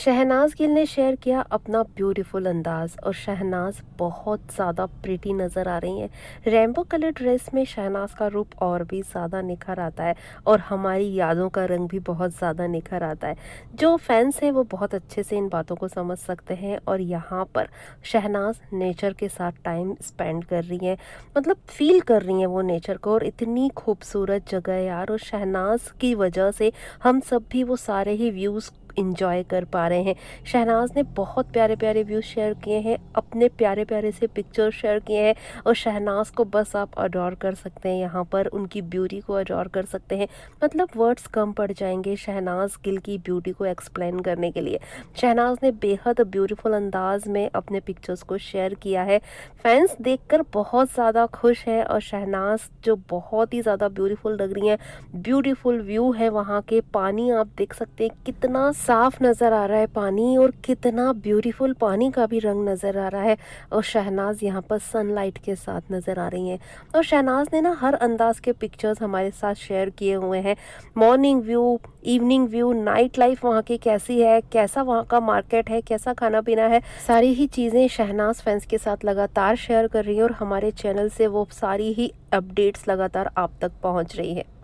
शहनाज गिल ने शेयर किया अपना ब्यूटीफुल अंदाज और शहनाज बहुत ज़्यादा प्रिटी नज़र आ रही हैं रेमबो कलर ड्रेस में शहनाज का रूप और भी ज़्यादा निखर आता है और हमारी यादों का रंग भी बहुत ज़्यादा निखर आता है जो फैंस हैं वो बहुत अच्छे से इन बातों को समझ सकते हैं और यहाँ पर शहनाज नेचर के साथ टाइम स्पेंड कर रही हैं मतलब फील कर रही हैं वो नेचर को और इतनी खूबसूरत जगह यार और शहनाज की वजह से हम सब भी वो सारे ही व्यूज़ इंजॉय कर पा रहे हैं शहनाज ने बहुत प्यारे प्यारे व्यूज़ शेयर किए हैं अपने प्यारे प्यारे से पिक्चर शेयर किए हैं और शहनाज को बस आप अडोर कर सकते हैं यहाँ पर उनकी ब्यूटी को अडोर कर सकते हैं मतलब वर्ड्स कम पड़ जाएंगे शहनाज गिल की ब्यूटी को एक्सप्लेन करने के लिए शहनाज ने बेहद ब्यूटीफुल अंदाज में अपने पिक्चर्स को शेयर किया है फैंस देख बहुत ज़्यादा खुश है और शहनाज जो बहुत ही ज़्यादा ब्यूटीफुल लग रही हैं ब्यूटीफुल व्यू है वहाँ के पानी आप देख सकते हैं कितना साफ नज़र आ रहा है पानी और कितना ब्यूटीफुल पानी का भी रंग नज़र आ रहा है और शहनाज यहाँ पर सनलाइट के साथ नज़र आ रही हैं और शहनाज ने ना हर अंदाज के पिक्चर्स हमारे साथ शेयर किए हुए हैं morning view evening view night life वहाँ की कैसी है कैसा वहाँ का मार्केट है कैसा खाना पीना है सारी ही चीज़ें शहनाज फैंस के साथ लगातार शेयर कर रही हैं और हमारे चैनल से वो सारी ही अपडेट्स लगातार आप तक पहुँच रही है